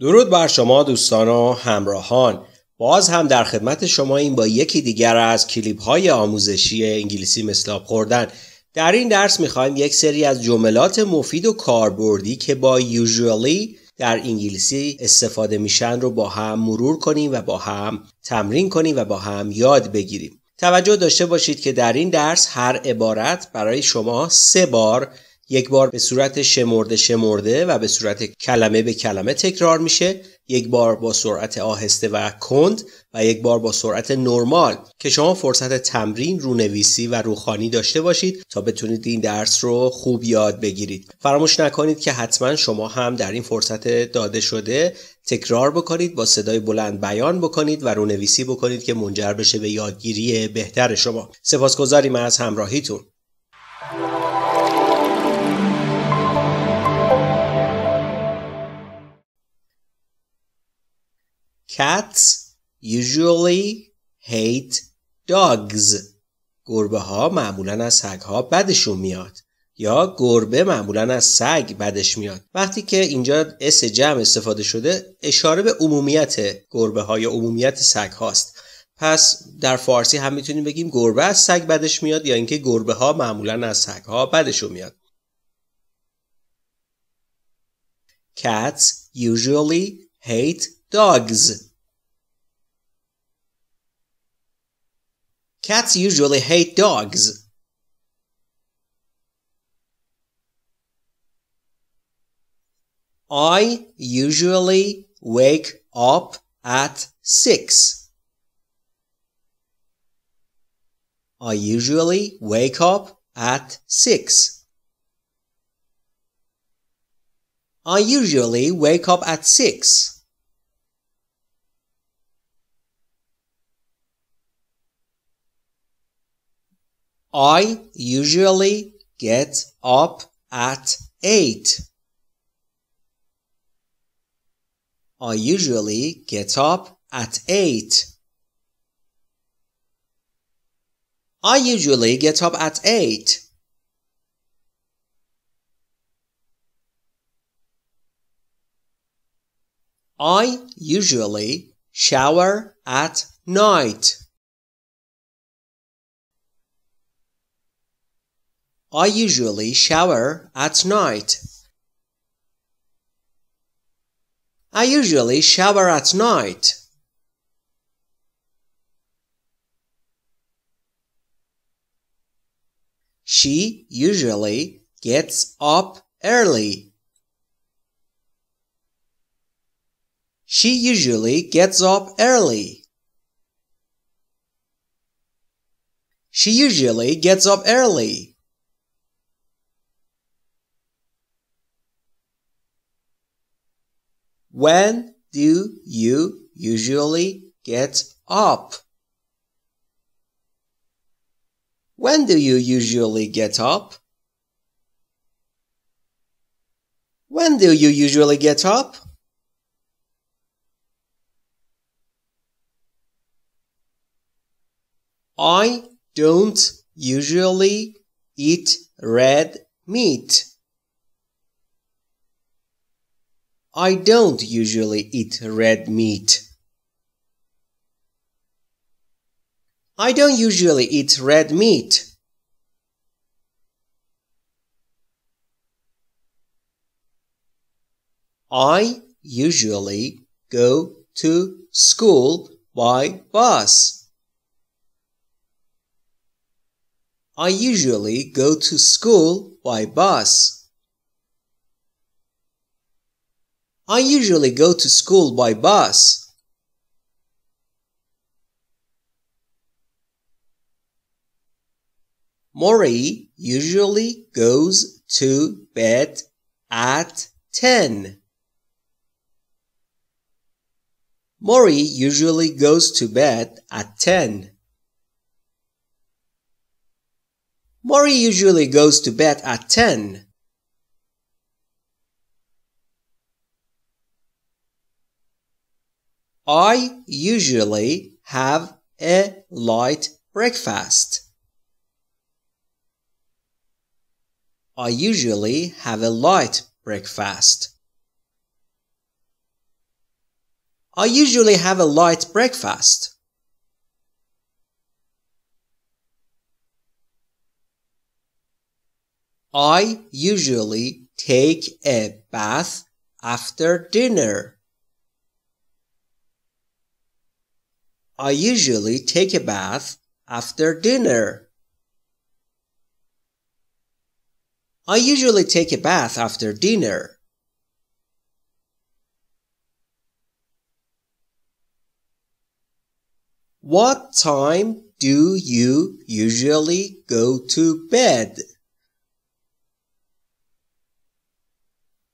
درود بر شما دوستان و همراهان باز هم در خدمت شما این با یکی دیگر از کلیپ های آموزشی انگلیسی مثلاب خوردن در این درس میخوایم یک سری از جملات مفید و کاربردی که با usually در انگلیسی استفاده میشن رو با هم مرور کنیم و با هم تمرین کنیم و با هم یاد بگیریم توجه داشته باشید که در این درس هر عبارت برای شما سه بار یک بار به صورت شمرده شمرده و به صورت کلمه به کلمه تکرار میشه یک بار با سرعت آهسته و کند و یک بار با سرعت نرمال که شما فرصت تمرین رونویسی و روخانی داشته باشید تا بتونید این درس رو خوب یاد بگیرید فراموش نکنید که حتما شما هم در این فرصت داده شده تکرار بکنید با صدای بلند بیان بکنید و رونویسی بکنید که منجر بشه به یادگیری بهتر شما سپاسگزاریم از همراهیتون Cats usually hate dogs. گربه ها معمولا از سگ ها بدشون میاد یا گربه معمولا از سگ بدش میاد وقتی که اینجا اس جمع استفاده شده اشاره به عمومیت گربه ها یا عمومیت سگ هاست پس در فارسی هم میتونیم بگیم گربه از سگ بدش میاد یا اینکه گربه ها معمولا از سگ ها بدشون میاد Cats usually hate dogs Cats usually hate dogs. I usually wake up at 6. I usually wake up at 6. I usually wake up at 6. I usually get up at 8. I usually get up at 8. I usually get up at 8. I usually shower at night. I usually shower at night. I usually shower at night. She usually gets up early. She usually gets up early. She usually gets up early. When do you usually get up? When do you usually get up? When do you usually get up? I don't usually eat red meat. I don't usually eat red meat. I don't usually eat red meat. I usually go to school by bus. I usually go to school by bus. I usually go to school by bus. Mori usually goes to bed at 10. Mori usually goes to bed at 10. Mori usually goes to bed at 10. I usually have a light breakfast. I usually have a light breakfast. I usually have a light breakfast. I usually take a bath after dinner. I usually take a bath after dinner. I usually take a bath after dinner. What time do you usually go to bed?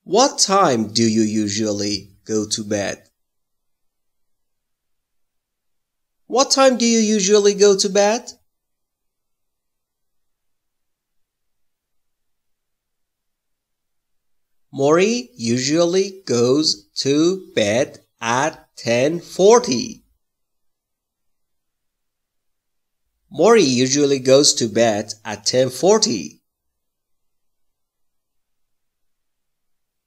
What time do you usually go to bed? What time do you usually go to bed? Mori usually goes to bed at 10:40. Mori usually goes to bed at 10:40.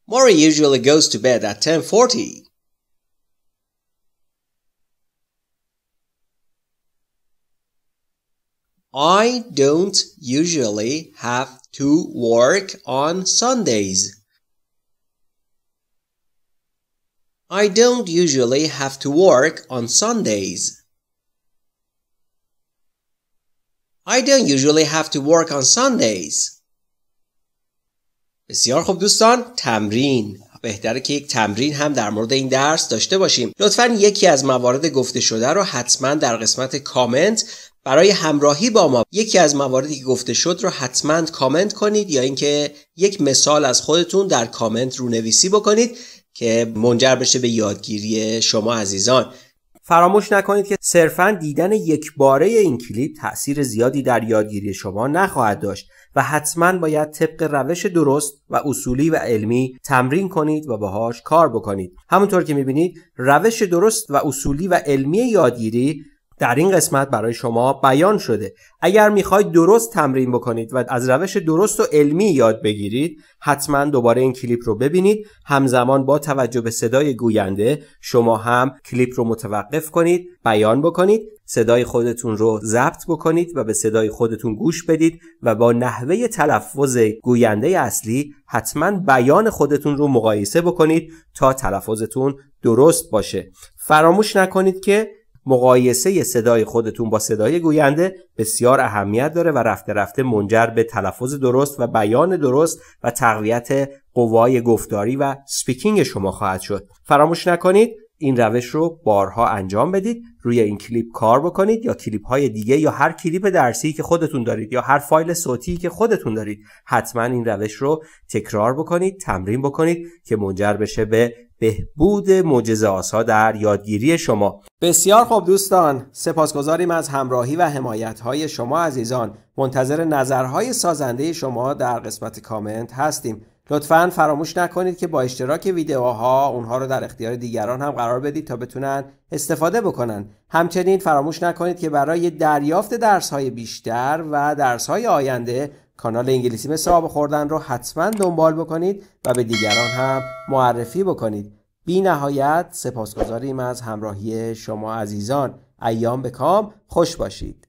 Mori usually goes to bed at 10:40. I don't usually have to work on Sundays. I don't usually have to work on Sundays. I don't usually have to work on Sundays. بسیار خوب دوستان تمرین بهتره که یک تمرین هم در مورد این درس داشته باشیم لطفا یکی از موارد گفته شده رو حتما در قسمت کامنت برای همراهی با ما یکی از مواردی که گفته شد رو حتما کامنت کنید یا اینکه یک مثال از خودتون در کامنت رو نویسی بکنید که منجر بشه به یادگیری شما عزیزان فراموش نکنید که صرفا دیدن یک باره این کلیپ تاثیر زیادی در یادگیری شما نخواهد داشت و حتما باید طبق روش درست و اصولی و علمی تمرین کنید و باهاش کار بکنید همونطور که میبینید روش درست و اصولی و علمی یادگیری در این قسمت برای شما بیان شده اگر میخواید درست تمرین بکنید و از روش درست و علمی یاد بگیرید حتما دوباره این کلیپ رو ببینید همزمان با توجه به صدای گوینده شما هم کلیپ رو متوقف کنید بیان بکنید صدای خودتون رو ضبط بکنید و به صدای خودتون گوش بدید و با نحوه تلفظ گوینده اصلی حتما بیان خودتون رو مقایسه بکنید تا تلفظتون درست باشه فراموش نکنید که مقایسه صدای خودتون با صدای گوینده بسیار اهمیت داره و رفته رفته منجر به تلفظ درست و بیان درست و تقویت قوای گفتاری و سپیکینگ شما خواهد شد فراموش نکنید این روش رو بارها انجام بدید روی این کلیپ کار بکنید یا کلیپ های دیگه یا هر کلیپ درسی که خودتون دارید یا هر فایل صوتی که خودتون دارید حتما این روش رو تکرار بکنید تمرین بکنید که منجر بشه به بهبود معجزه آسا در یادگیری شما بسیار خوب دوستان سپاسگزاریم از همراهی و حمایت های شما عزیزان منتظر نظرهای سازنده شما در قسمت کامنت هستیم لطفا فراموش نکنید که با اشتراک ویدیوها اونها رو در اختیار دیگران هم قرار بدید تا بتونن استفاده بکنن همچنین فراموش نکنید که برای دریافت درس های بیشتر و درس های آینده کانال انگلیسی به خوردن رو حتما دنبال بکنید و به دیگران هم معرفی بکنید بی نهایت سپاسگزاریم از همراهی شما عزیزان ایام به کام خوش باشید